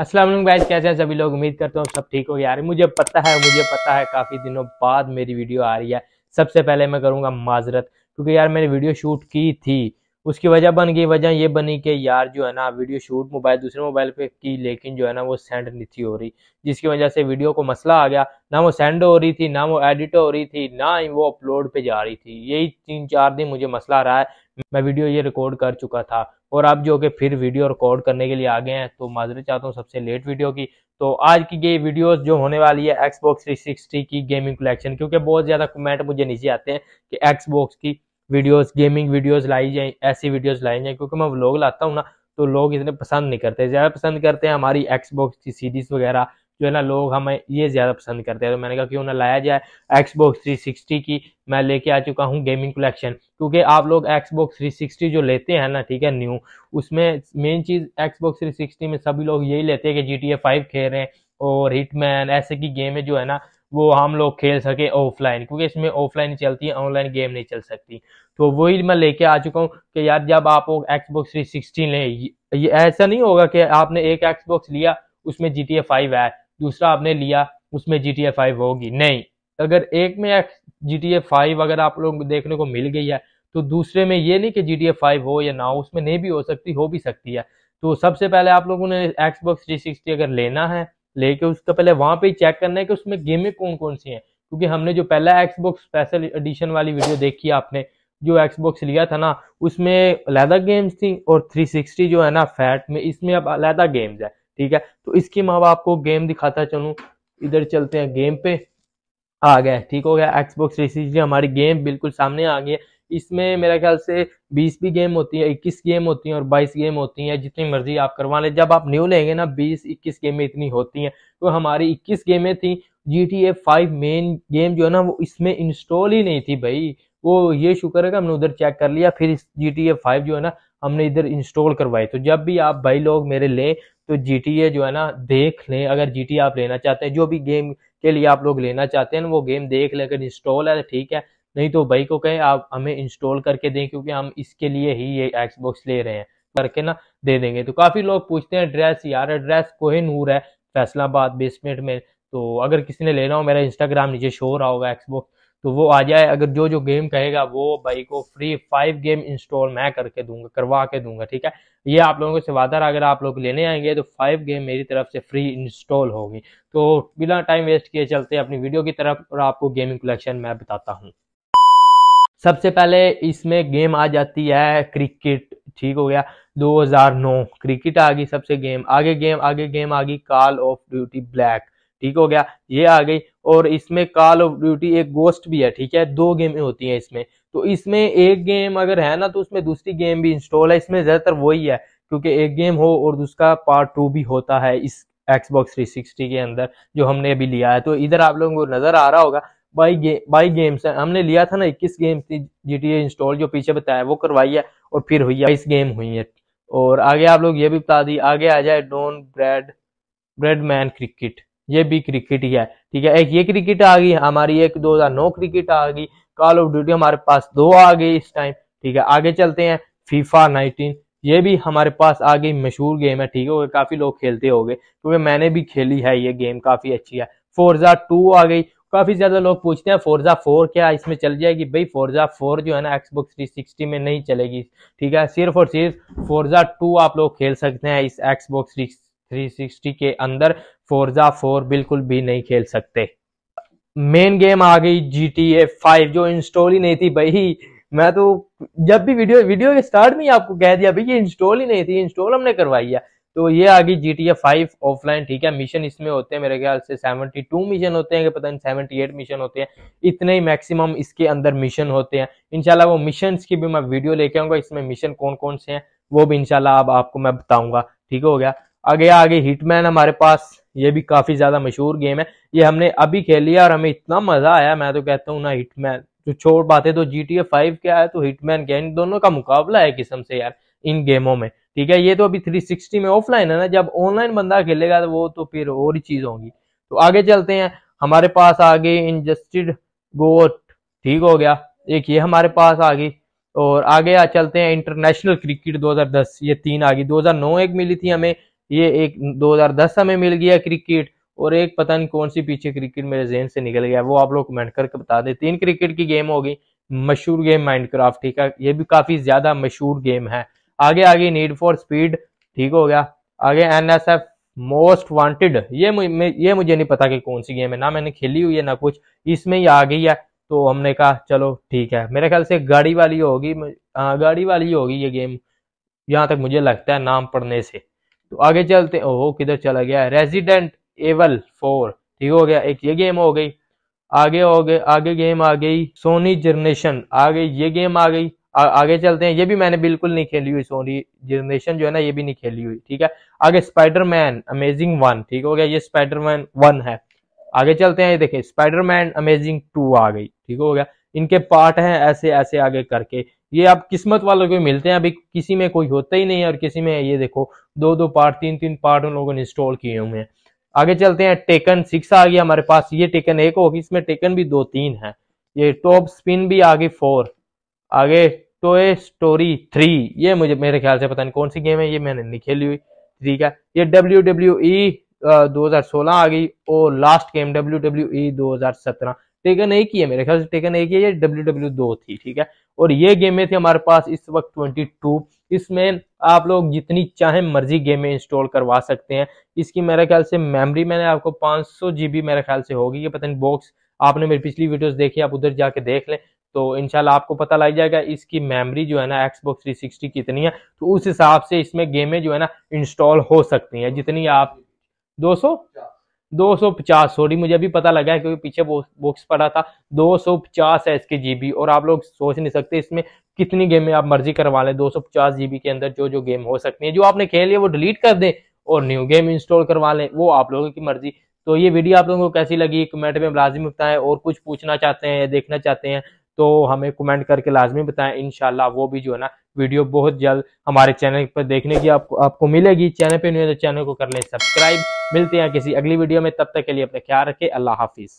Aslam guys कैसे हैं सभी लोग उम्मीद करते हूँ सब ठीक हो गया यार मुझे पता है मुझे पता है काफ़ी दिनों बाद मेरी वीडियो आ रही है सबसे पहले मैं करूँगा माजरत क्योंकि यार मैंने वीडियो शूट की थी उसकी वजह बन गई वजह ये बनी कि यार जो है ना वीडियो शूट मोबाइल दूसरे मोबाइल पे की लेकिन जो है ना वो सेंड नहीं थी हो रही जिसकी वजह से वीडियो को मसला आ गया ना वो सेंड हो रही थी ना वो एडिट हो रही थी ना ही वो अपलोड पे जा रही थी यही तीन चार दिन मुझे मसला रहा है मैं वीडियो ये रिकॉर्ड कर चुका था और आप जो कि फिर वीडियो रिकॉर्ड करने के लिए आ गए हैं तो माजरे चाहता हूँ सबसे लेट वीडियो की तो आज की ये वीडियोस जो होने वाली है एक्सबॉक्स 360 की गेमिंग कलेक्शन क्योंकि बहुत ज़्यादा कमेंट मुझे नीचे आते हैं कि एक्सबॉक्स की वीडियोस गेमिंग वीडियोस लाई जाए ऐसी वीडियोस लाई जाए क्योंकि मैं व्लॉग लाता हूँ ना तो लोग इतने पसंद नहीं करते ज़्यादा पसंद करते हैं हमारी एक्सबॉक्स की सीरीज़ वगैरह जो है ना लोग हमें ये ज़्यादा पसंद करते हैं तो मैंने कहा क्यों ना लाया जाए एक्सबॉक्स 360 की मैं लेके आ चुका हूँ गेमिंग कलेक्शन क्योंकि आप लोग एक्सबॉक्स 360 जो लेते हैं ना ठीक है न्यू उसमें मेन चीज़ एक्सबॉक्स 360 में सभी लोग यही लेते हैं कि जी टी ए फाइव खेल रहे हैं और हिटमैन ऐसे की गेमें जो है ना वो हम लोग खेल सके ऑफलाइन क्योंकि इसमें ऑफलाइन चलती है ऑनलाइन गेम नहीं चल सकती तो वही मैं लेके आ चुका हूँ कि यार जब आप एक्सबॉक्स थ्री सिक्सटी लें ये ऐसा नहीं होगा कि आपने एक एक्सबॉक्स लिया उसमें जी टी ए फाइव है दूसरा आपने लिया उसमें जी टी ए फाइव होगी नहीं अगर एक में जी टी ए फाइव अगर आप लोग देखने को मिल गई है तो दूसरे में ये नहीं कि जी टी ए फाइव हो या ना हो उसमें नहीं भी हो सकती हो भी सकती है तो सबसे पहले आप लोगों ने एक्सबॉक्स थ्री सिक्सटी अगर लेना है लेके उसका पहले वहाँ पे ही चेक करना है कि उसमें गेमें कौन कौन सी हैं क्योंकि हमने जो पहला एक्सबॉक्स स्पेशल एडिशन वाली वीडियो देखी आपने जो एक्सबॉक्स लिया था ना उसमें अलहदा गेम्स थी और थ्री जो है ना फैट में इसमें अब अलहदा गेम्स है ठीक है तो इसकी मैं आपको गेम दिखाता चलू इधर चलते हैं गेम पे आ गया ठीक हो गया एक्सबॉक्स थ्री हमारी गेम बिल्कुल सामने आ गई है इसमें मेरा ख्याल से 20 भी गेम होती है 21 गेम होती हैं और 22 गेम होती हैं जितनी मर्जी आप करवा लें जब आप न्यू लेंगे ना 20 21 गेमें इतनी होती हैं तो हमारी 21 गेमें थी G T A five main game जो है ना वो इसमें इंस्टॉल ही नहीं थी भाई वो ये शुक्र है कि हमने उधर चेक कर लिया फिर GTA G T A five जो है ना हमने इधर इंस्टॉल करवाई तो जब भी आप भाई लोग मेरे लें तो जी जो है ना देख लें अगर जी आप लेना चाहते हैं जो भी गेम के लिए आप लोग लेना चाहते हैं वो गेम देख लें अगर इंस्टॉल है ठीक है नहीं तो भाई को कहें आप हमें इंस्टॉल करके दें क्योंकि हम इसके लिए ही ये एक्सबॉक्स ले रहे हैं करके ना दे देंगे तो काफ़ी लोग पूछते हैं एड्रेस यार एड्रेस कोहे नूर है फैसलाबाद बेसमेंट में तो अगर किसी ने लेना हो मेरा इंस्टाग्राम नीचे शो रहा होगा एक्सबॉक्स तो वो आ जाए अगर जो जो गेम कहेगा वो भाई को फ्री फाइव गेम इंस्टॉल मैं करके दूंगा करवा के दूंगा ठीक है ये आप लोगों से वादा रहा अगर आप लोग लेने आएंगे तो फाइव गेम मेरी तरफ से फ्री इंस्टॉल होगी तो बिना टाइम वेस्ट किए चलते हैं अपनी वीडियो की तरफ और आपको गेमिंग कलेक्शन मैं बताता हूँ सबसे पहले इसमें गेम आ जाती है क्रिकेट ठीक हो गया 2009 क्रिकेट आ गई सबसे गेम आगे गेम आगे गेम आ गई कॉल ऑफ ड्यूटी ब्लैक ठीक हो गया ये आ गई और इसमें कॉल ऑफ ड्यूटी एक गोस्ट भी है ठीक है दो गेमें होती हैं इसमें तो इसमें एक गेम अगर है ना तो उसमें दूसरी गेम भी इंस्टॉल है इसमें ज़्यादातर वही है क्योंकि एक गेम हो और दूसरा पार्ट टू भी होता है इस एक्सबॉक्स सिक्सटी के अंदर जो हमने अभी लिया है तो इधर आप लोगों को नज़र आ रहा होगा बाई गे बाई गेम्स है हमने लिया था ना इक्कीस गेम थी जी टी इंस्टॉल जो पीछे बताया वो करवाई है और फिर हुई है इस गेम हुई है और आगे आप लोग ये भी बता दी आगे आ जाए Don Brad Bradman cricket ये भी क्रिकेट ही है ठीक है एक ये क्रिकेट आ गई हमारी एक दो हजार नौ क्रिकेट आ गई कॉल ऑफ ड्यूटी हमारे पास दो आ गई इस टाइम ठीक है आगे चलते हैं फीफा नाइनटीन ये भी हमारे पास आ गई मशहूर गेम है ठीक है काफी लोग खेलते गए क्योंकि मैंने भी खेली है ये गेम काफी अच्छी है फोरजा टू आ गई काफी ज्यादा लोग पूछते हैं फोरजा फोर क्या इसमें चल जाएगी भाई फोरजा फोर जो है ना एक्सबॉक्स थ्री सिक्सटी में नहीं चलेगी ठीक है सिर्फ और सिर्फ फोरजा टू आप लोग खेल सकते हैं इस एक्सबॉक्स थ्री सिक्सटी के अंदर फोर्जा फोर बिल्कुल भी नहीं खेल सकते मेन गेम आ गई जी टी ए फाइव जो इंस्टॉल ही नहीं थी भाई मैं तो जब भी वीडियो वीडियो के स्टार्ट में ही आपको कह दिया भाई ये इंस्टॉल ही नहीं थी इंस्टॉल हमने करवाई है तो ये आ गई G T A five offline ठीक है मिशन इसमें होते हैं मेरे ख्याल से सेवेंटी टू मिशन होते हैं कि पता नहीं सेवेंटी एट मिशन होते हैं इतने ही मैक्सिमम इसके अंदर मिशन होते हैं इनशाला वो मिशन की भी मैं वीडियो लेके आऊँगा इसमें मिशन कौन कौन से हैं वो भी इनशाला अब आपको मैं बताऊँगा ठीक हो गया आगे आगे हिटमैन हमारे पास ये भी काफी ज्यादा मशहूर गेम है ये हमने अभी खेल लिया और हमें इतना मजा आया मैं तो कहता हूँ ना हिटमैन जो छोड़ बातें तो जी टी ए फाइव क्या है तो हिटमैन क्या इन दोनों का मुकाबला है किस्म से यार इन गेमों में ठीक है ये तो अभी 360 में ऑफलाइन है ना जब ऑनलाइन बंदा खेलेगा तो वो तो फिर और ही चीज होगी तो आगे चलते हैं हमारे पास आगे इंजस्टिड गोट ठीक हो गया एक ये हमारे पास आ गई और आगे आ चलते हैं इंटरनेशनल क्रिकेट 2010 ये तीन आ गई 2009 एक मिली थी हमें ये एक 2010 सा में मिल गया क्रिकेट और एक पता नहीं कौन सी पीछे क्रिकेट मेरे जेन से निकल गया वो आप लोग कमेंट करके बता दें तीन क्रिकेट की गेम होगी मशहूर गेम माइंड क्राफ्ट ठीक है ये भी काफी ज्यादा मशहूर गेम है आगे आगे नीड फॉर स्पीड ठीक हो गया आगे N S F most wanted ये मुझे ये मुझे नहीं पता कि कौन सी गेम है ना मैंने खेली हुई है ना कुछ इसमें ही आ गई है तो हमने कहा चलो ठीक है मेरे ख्याल से गाड़ी वाली होगी गाड़ी वाली होगी ये गेम यहाँ तक मुझे लगता है नाम पढ़ने से तो आगे चलते ओ किधर चला गया रेजिडेंट एवल फोर ठीक हो गया एक ये गेम हो गई आगे हो गए आगे गेम आ गई सोनी जनरेशन आगे ये गेम आ गई आगे चलते हैं ये भी मैंने बिल्कुल नहीं खेली हुई सोनी जनरेशन जो है ना ये भी नहीं खेली हुई ठीक है आगे स्पाइडरमैन अमेजिंग वन ठीक हो गया ये स्पाइडरमैन वन है आगे चलते हैं ये देखें स्पाइडरमैन अमेजिंग टू आ गई ठीक हो गया इनके पार्ट हैं ऐसे ऐसे आगे करके ये आप किस्मत वालों को मिलते हैं अभी किसी में कोई होता ही नहीं है और किसी में ये देखो दो दो पार्ट तीन तीन पार्ट उन लोगों ने इंस्टॉल किए हुए हैं आगे चलते हैं टेकन सिक्स आ गया हमारे पास ये टेकन एक होगी इसमें टेकन भी दो तीन है ये टॉप स्पिन भी आ गई फोर आगे टोए स्टोरी थ्री ये मुझे मेरे ख्याल से पता नहीं कौन सी गेम है ये मैंने नहीं खेली हुई ठीक है ये डब्ल्यू डब्ल्यू ई दो हजार सोलह आ गई और last game W W E दो हजार सत्रह टेकन एक ही है मेरे ख्याल से टेकन एक ही है ये डब्ल्यू डब्ल्यू e दो थी ठीक है और ये गेमें थी हमारे पास इस वक्त ट्वेंटी टू इसमें आप लोग जितनी चाहे मर्जी गेमें इंस्टॉल करवा सकते हैं इसकी मेरे ख्याल से मेमोरी मैंने आपको 500 जीबी मेरे ख्याल से होगी ये पता नहीं बॉक्स आपने मेरी पिछली वीडियोस देखी आप उधर जाके देख लें तो इनशाला आपको पता लग जाएगा इसकी मेमोरी जो है ना एक्सबॉक्स 360 कितनी है तो उस हिसाब से इसमें गेमें जो है ना इंस्टॉल हो सकती हैं जितनी आप दो 250 सॉरी मुझे अभी पता लगा है क्योंकि पीछे बॉक्स पड़ा था 250 है इसके जीबी और आप लोग सोच नहीं सकते इसमें कितनी गेमें आप मर्जी करवा लें 250 जीबी के अंदर जो जो गेम हो सकती है जो आपने खेल लिया वो डिलीट कर दें और न्यू गेम इंस्टॉल करवा लें वो आप लोगों की मर्जी तो ये वीडियो आप लोगों को कैसी लगी कमेंट में लाजिम बताएं और कुछ पूछना चाहते हैं देखना चाहते हैं तो हमें कमेंट करके लाजमी बताएं इन वो भी जो है ना वीडियो बहुत जल्द हमारे चैनल पर देखने की आपको आपको मिलेगी चैनल पर नहीं तो चैनल को कर लें सब्सक्राइब मिलते हैं किसी अगली वीडियो में तब तक के लिए अपना ख्याल रखें अल्लाह हाफिज़